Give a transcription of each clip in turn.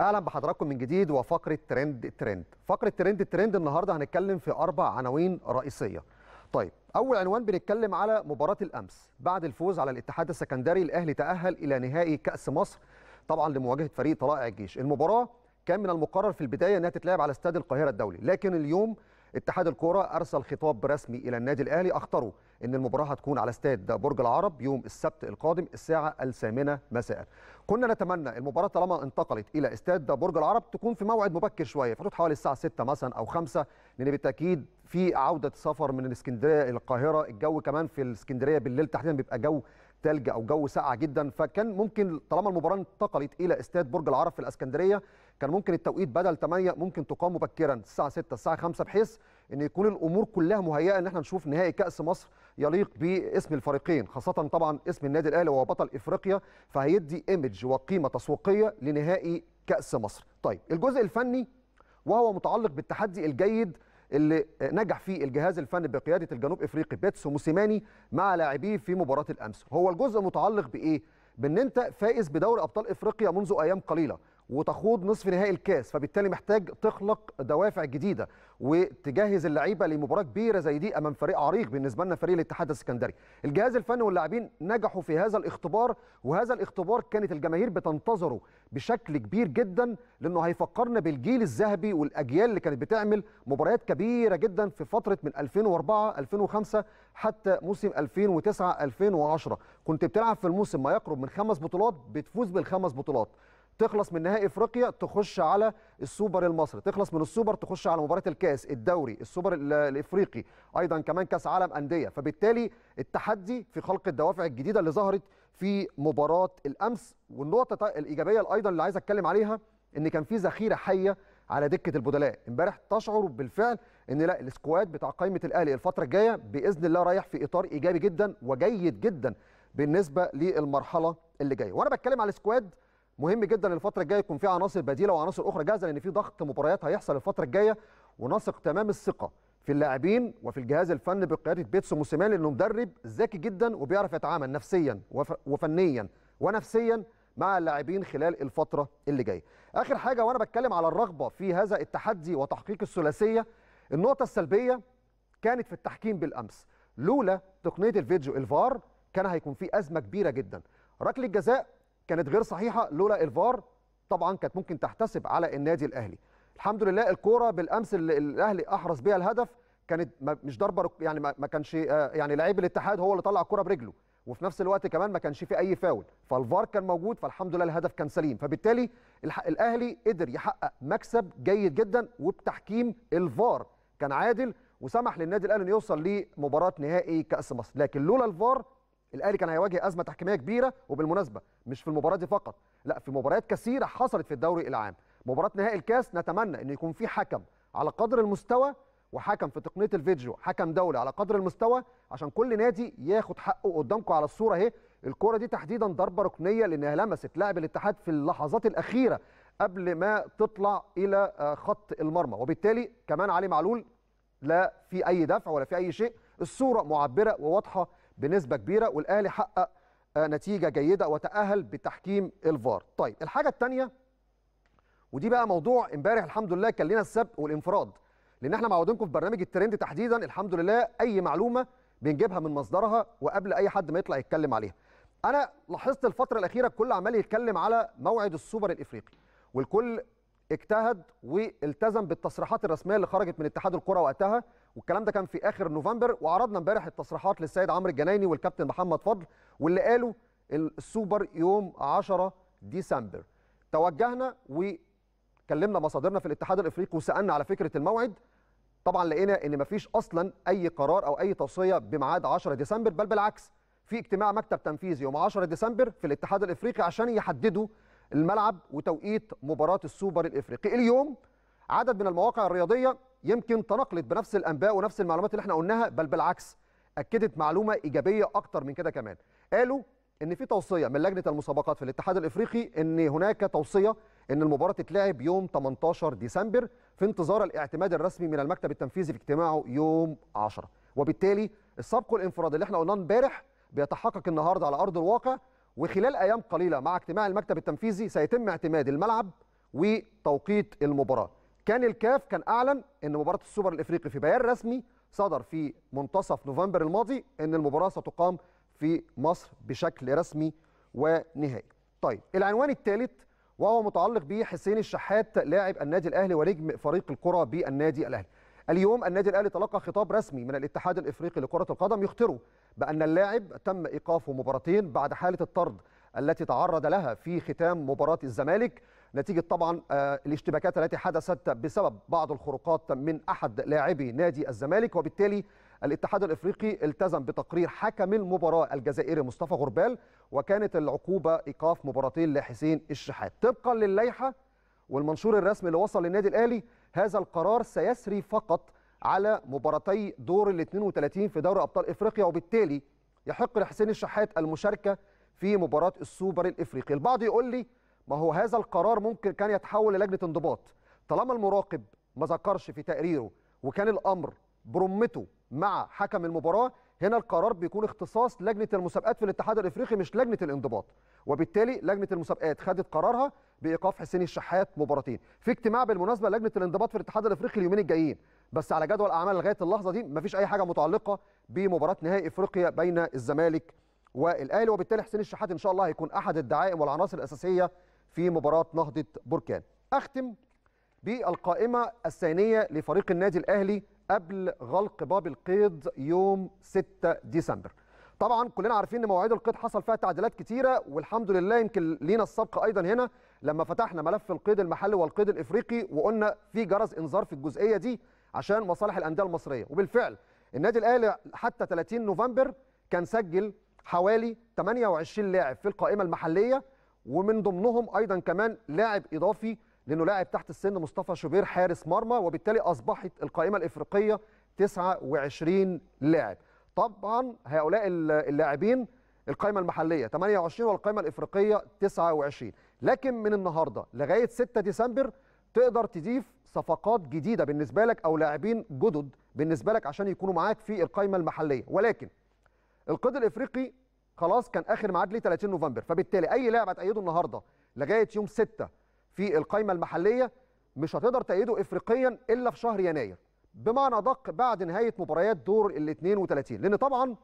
اهلا بحضراتكم من جديد وفقره ترند ترند فقره ترند ترند النهارده هنتكلم في اربع عناوين رئيسيه طيب اول عنوان بنتكلم على مباراه الامس بعد الفوز على الاتحاد السكندري الاهلي تاهل الى نهائي كاس مصر طبعا لمواجهه فريق طلائع الجيش المباراه كان من المقرر في البدايه انها تتلعب على استاد القاهره الدولي لكن اليوم اتحاد الكوره ارسل خطاب رسمي الى النادي الاهلي اخطره ان المباراه هتكون على استاد برج العرب يوم السبت القادم الساعه الثامنه مساء كنا نتمنى المباراه طالما انتقلت الى استاد برج العرب تكون في موعد مبكر شويه في حوالي الساعه 6 مثلا او 5 لان بالتاكيد في عوده سفر من الاسكندريه الى القاهره الجو كمان في الاسكندريه بالليل تحديدا بيبقى جو ثلج او جو ساقع جدا فكان ممكن طالما المباراه انتقلت الى استاد برج العرب في الاسكندريه كان ممكن التوقيت بدل 8 ممكن تقام مبكرا الساعه 6 الساعه 5 بحيث ان يكون الامور كلها مهيئه ان احنا نشوف نهائي كاس مصر يليق باسم الفريقين خاصه طبعا اسم النادي الاهلي وهو بطل افريقيا فهيدي ايمج وقيمه تسويقيه لنهائي كاس مصر طيب الجزء الفني وهو متعلق بالتحدي الجيد اللي نجح فيه الجهاز الفني بقياده الجنوب افريقي بيتسو موسيماني مع لاعبيه في مباراه الامس هو الجزء متعلق بايه بان انت فائز بدوري ابطال افريقيا منذ ايام قليله وتخوض نصف نهائي الكاس فبالتالي محتاج تخلق دوافع جديده وتجهز اللعيبه لمباراه كبيره زي دي امام فريق عريق بالنسبه لنا فريق الاتحاد السكندري الجهاز الفني واللاعبين نجحوا في هذا الاختبار وهذا الاختبار كانت الجماهير بتنتظره بشكل كبير جدا لانه هيفكرنا بالجيل الذهبي والاجيال اللي كانت بتعمل مباريات كبيره جدا في فتره من 2004 2005 حتى موسم 2009 2010 كنت بتلعب في الموسم ما يقرب من خمس بطولات بتفوز بالخمس بطولات تخلص من نهائي افريقيا تخش على السوبر المصري تخلص من السوبر تخش على مباراه الكاس الدوري السوبر الافريقي ايضا كمان كاس عالم انديه فبالتالي التحدي في خلق الدوافع الجديده اللي ظهرت في مباراه الامس والنقطه الايجابيه ايضا اللي عايز اتكلم عليها ان كان في ذخيره حيه على دكه البدلاء امبارح تشعر بالفعل ان لا السكواد بتاع قائمه الاهلي الفتره الجايه باذن الله رايح في اطار ايجابي جدا وجيد جدا بالنسبه للمرحله اللي جايه وانا بتكلم على السكواد مهم جدا الفتره الجايه يكون في عناصر بديله وعناصر اخرى جاهزه لان في ضغط مباريات هيحصل الفتره الجايه ونثق تمام الثقه في اللاعبين وفي الجهاز الفني بقياده بيتسو موسيماني لانه مدرب ذكي جدا وبيعرف يتعامل نفسيا وفنيا ونفسيا مع اللاعبين خلال الفتره اللي جايه. اخر حاجه وانا بتكلم على الرغبه في هذا التحدي وتحقيق الثلاثيه النقطه السلبيه كانت في التحكيم بالامس لولا تقنيه الفيديو الفار كان هيكون في ازمه كبيره جدا ركله جزاء كانت غير صحيحه لولا الفار طبعا كانت ممكن تحتسب على النادي الاهلي الحمد لله الكوره بالامس اللي الاهلي احرز بيها الهدف كانت مش ضربه يعني ما كانش آه، يعني لعيب الاتحاد هو اللي طلع الكوره برجله وفي نفس الوقت كمان ما كانش في اي فاول فالفار كان موجود فالحمد لله الهدف كان سليم فبالتالي الاهلي قدر يحقق مكسب جيد جدا وبتحكيم الفار كان عادل وسمح للنادي الاهلي انه يوصل لمباراه نهائي كاس مصر لكن لولا الفار الاهلي كان هيواجه ازمه تحكيميه كبيره وبالمناسبه مش في المباراه دي فقط لا في مباريات كثيره حصلت في الدوري العام مباراه نهائي الكاس نتمنى ان يكون في حكم على قدر المستوى وحكم في تقنيه الفيديو حكم دولي على قدر المستوى عشان كل نادي ياخد حقه قدامكم على الصوره اهي الكره دي تحديدا ضربه ركنيه لانها لمست لاعب الاتحاد في اللحظات الاخيره قبل ما تطلع الى آه، خط المرمى وبالتالي كمان علي معلول لا في اي دفع ولا في اي شيء الصوره معبره وواضحه بنسبه كبيره والاهلي حقق آه، نتيجه جيده وتاهل بتحكيم الفار طيب الحاجه الثانيه ودي بقى موضوع امبارح الحمد لله كان لنا السبق والانفراد لان احنا معودينكم في برنامج الترند تحديدا الحمد لله اي معلومه بنجيبها من مصدرها وقبل اي حد ما يطلع يتكلم عليها انا لاحظت الفتره الاخيره الكل عمال يتكلم على موعد السوبر الافريقي والكل اجتهد والتزم بالتصريحات الرسميه اللي خرجت من اتحاد الكره وقتها والكلام ده كان في اخر نوفمبر وعرضنا امبارح التصريحات للسيد عمرو الجنايني والكابتن محمد فضل واللي قالوا السوبر يوم 10 ديسمبر توجهنا وكلمنا مصادرنا في الاتحاد الافريقي وسالنا على فكره الموعد طبعا لقينا ان مفيش اصلا اي قرار او اي توصيه بميعاد 10 ديسمبر بل بالعكس في اجتماع مكتب تنفيذي يوم 10 ديسمبر في الاتحاد الافريقي عشان يحددوا الملعب وتوقيت مباراه السوبر الافريقي اليوم عدد من المواقع الرياضيه يمكن تناقلت بنفس الانباء ونفس المعلومات اللي احنا قلناها بل بالعكس اكدت معلومه ايجابيه اكتر من كده كمان قالوا ان في توصيه من لجنه المسابقات في الاتحاد الافريقي ان هناك توصيه ان المباراه تتلعب يوم 18 ديسمبر في انتظار الاعتماد الرسمي من المكتب التنفيذي في اجتماعه يوم 10 وبالتالي السبق الانفرادي اللي احنا قلناه امبارح بيتحقق النهارده على ارض الواقع وخلال ايام قليله مع اجتماع المكتب التنفيذي سيتم اعتماد الملعب وتوقيت المباراه كان الكاف كان اعلن ان مباراه السوبر الافريقي في بيان رسمي صدر في منتصف نوفمبر الماضي ان المباراه ستقام في مصر بشكل رسمي ونهائي. طيب العنوان الثالث وهو متعلق بحسين الشحات لاعب النادي الاهلي ونجم فريق الكره بالنادي الاهلي. اليوم النادي الاهلي تلقى خطاب رسمي من الاتحاد الافريقي لكره القدم يخطره بان اللاعب تم ايقافه مباراتين بعد حاله الطرد التي تعرض لها في ختام مباراه الزمالك نتيجه طبعا آه، الاشتباكات التي حدثت بسبب بعض الخروقات من احد لاعبي نادي الزمالك وبالتالي الاتحاد الافريقي التزم بتقرير حكم المباراه الجزائري مصطفى غربال وكانت العقوبه ايقاف مباراتين لحسين الشحات طبقا للائحه والمنشور الرسمي اللي وصل للنادي الاهلي هذا القرار سيسري فقط على مباراتي دور ال 32 في دوري ابطال افريقيا وبالتالي يحق لحسين الشحات المشاركه في مباراه السوبر الافريقي البعض يقول لي ما هو هذا القرار ممكن كان يتحول للجنه انضباط طالما المراقب ما ذكرش في تقريره وكان الامر برمته مع حكم المباراه هنا القرار بيكون اختصاص لجنه المسابقات في الاتحاد الافريقي مش لجنه الانضباط وبالتالي لجنه المسابقات خدت قرارها بايقاف حسين الشحات مباراتين في اجتماع بالمناسبه لجنه الانضباط في الاتحاد الافريقي اليومين الجايين بس على جدول اعمال لغايه اللحظه دي مفيش اي حاجه متعلقه بمباراه نهائي افريقيا بين الزمالك والاهلي وبالتالي حسين الشحات ان شاء الله هيكون احد الدعائم والعناصر الاساسيه في مباراة نهضة بركان أختم بالقائمة الثانية لفريق النادي الأهلي قبل غلق باب القيد يوم 6 ديسمبر طبعا كلنا عارفين ان مواعيد القيد حصل فيها تعديلات كتيره والحمد لله يمكن لينا السبق ايضا هنا لما فتحنا ملف القيد المحلي والقيد الافريقي وقلنا في جرس انذار في الجزئيه دي عشان مصالح الانديه المصريه وبالفعل النادي الاهلي حتى 30 نوفمبر كان سجل حوالي 28 لاعب في القائمه المحليه ومن ضمنهم ايضا كمان لاعب اضافي لانه لاعب تحت السن مصطفى شوبير حارس مرمى وبالتالي اصبحت القائمه الافريقيه 29 لاعب طبعا هؤلاء اللاعبين القائمه المحليه 28 والقائمه الافريقيه 29 لكن من النهارده لغايه 6 ديسمبر تقدر تضيف صفقات جديده بالنسبه لك او لاعبين جدد بالنسبه لك عشان يكونوا معاك في القائمه المحليه ولكن القيد الافريقي خلاص كان اخر ميعاد ليه 30 نوفمبر فبالتالي اي لاعب هتأيده النهارده لغايه يوم 6 في القائمه المحليه مش هتقدر تأيده افريقيا الا في شهر يناير بمعنى ادق بعد نهايه مباريات دور ال 32 لان طبعا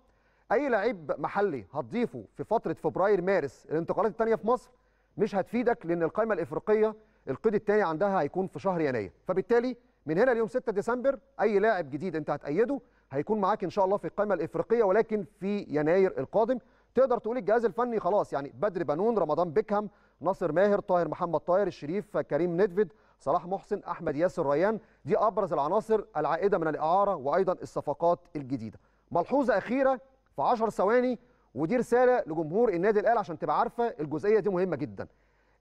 اي لعيب محلي هتضيفه في فتره فبراير مارس الانتقالات الثانيه في مصر مش هتفيدك لان القائمه الافريقيه القيد الثاني عندها هيكون في شهر يناير فبالتالي من هنا ليوم 6 ديسمبر اي لاعب جديد انت هتأيده هيكون معاك ان شاء الله في القائمه الافريقيه ولكن في يناير القادم تقدر تقول الجهاز الفني خلاص يعني بدر بنون رمضان بيكهام ناصر ماهر طاهر محمد طاهر الشريف كريم نيدفيد صلاح محسن احمد ياسر ريان دي ابرز العناصر العائده من الاعاره وايضا الصفقات الجديده ملحوظه اخيره في 10 ثواني ودي رساله لجمهور النادي الاهلي عشان تبقى عارفه الجزئيه دي مهمه جدا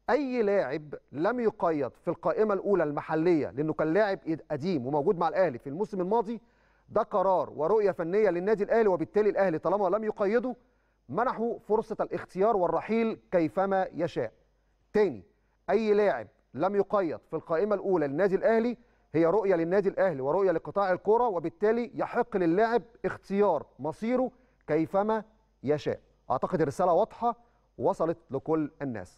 اي لاعب لم يقيد في القائمه الاولى المحليه لانه كان لاعب قديم وموجود مع الاهلي في الموسم الماضي ده قرار ورؤيه فنيه للنادي الاهلي وبالتالي الاهلي طالما لم يقيده منحه فرصة الاختيار والرحيل كيفما يشاء تاني أي لاعب لم يقيد في القائمة الأولى للنادي الأهلي هي رؤية للنادي الأهلي ورؤية لقطاع الكرة وبالتالي يحق للاعب اختيار مصيره كيفما يشاء أعتقد الرسالة واضحة وصلت لكل الناس